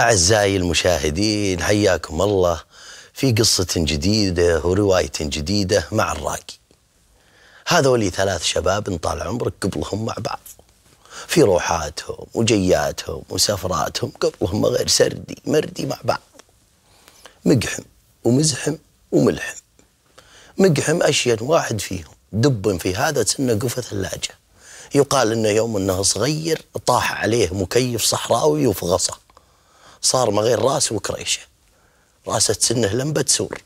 أعزائي المشاهدين حياكم الله في قصة جديدة ورواية جديدة مع الراقي هذولي ثلاث شباب طال عمرك قبلهم مع بعض في روحاتهم وجياتهم وسفراتهم قبلهم غير سردي مردي مع بعض مقحم ومزحم وملحم مقحم أشين واحد فيهم دب في هذا تسنى قفة ثلاجة يقال انه يوم انه صغير طاح عليه مكيف صحراوي وفغصه صار ما غير راس وكريشه راسه تسنه لمبه سور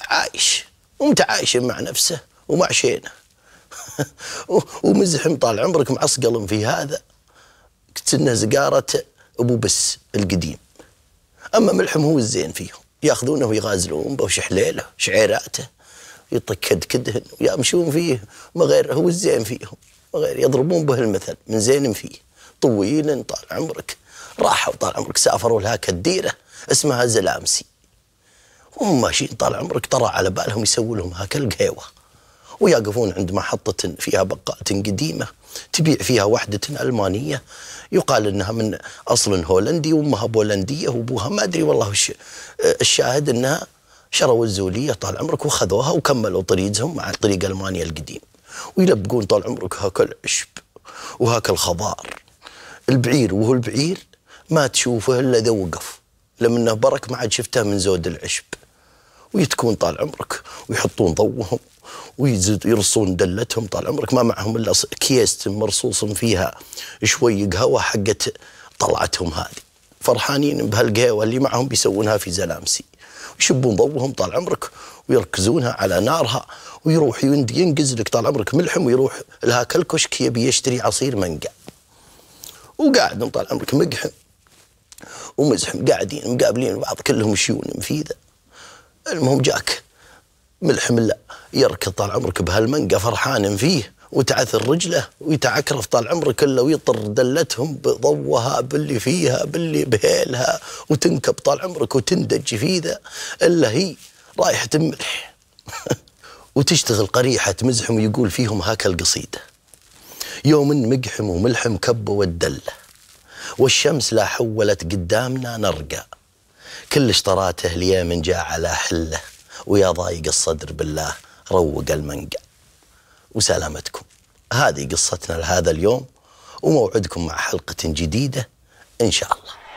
عايش ومتعايش مع نفسه ومع شينه ومزحم طال عمرك معصقل في هذا تسنه زقاره ابو بس القديم اما ملحم هو الزين فيهم ياخذونه ويغازلون به وشحليله شعيراته يطك كد كدهن ويمشون فيه ما غير هو الزين فيهم ما غير يضربون به المثل من زين فيه طويل طال عمرك راحوا طال عمرك سافروا لها كديره اسمها زلامسي وهم ماشيين طال عمرك ترى على بالهم يسووا لهم هاك القهيوه ويقفون عند محطة فيها بقالة قديمة تبيع فيها وحدة ألمانية يقال أنها من أصل هولندي وأمها بولندية وأبوها ما أدري والله وش آه، الشاهد أنها شروا الزولية طال عمرك وخذوها وكملوا طريقهم مع طريق ألمانيا القديم ويلبقون طال عمرك هاك العشب وهاك الخضار البعير وهو البعير ما تشوفه الا اذا وقف لما برك ما عاد شفته من زود العشب ويتكون طال عمرك ويحطون ضوهم ويزيد يرصون دلتهم طال عمرك ما معهم الا كيست مرصوص فيها شوي قهوه حقت طلعتهم هذه فرحانين بهالقهوه اللي معهم بيسوونها في زلامسي يشبون ضوهم طال عمرك ويركزونها على نارها ويروح ينقز لك طال عمرك ملحم ويروح لها كالكشك يبي يشتري عصير مانجا وقاعد طال عمرك مقحم ومزحم قاعدين مقابلين بعض كلهم شيون مفيده المهم جاك ملحم لا يركض طال عمرك بهالمنقى فرحان فيه وتعثر رجله ويتعكرف طال عمره كله ويطر دلتهم بضوها باللي فيها باللي بهيلها وتنكب طال عمرك وتندج في ذا الا هي رايحه ملح وتشتغل قريحه مزحم ويقول فيهم هاك القصيده يوم مقحم وملحم كبوا الدله والشمس لا حولت قدامنا نرقى كل اشتراته من جاء على حله ويا ضايق الصدر بالله روق المنقى وسلامتكم هذه قصتنا لهذا اليوم وموعدكم مع حلقة جديدة إن شاء الله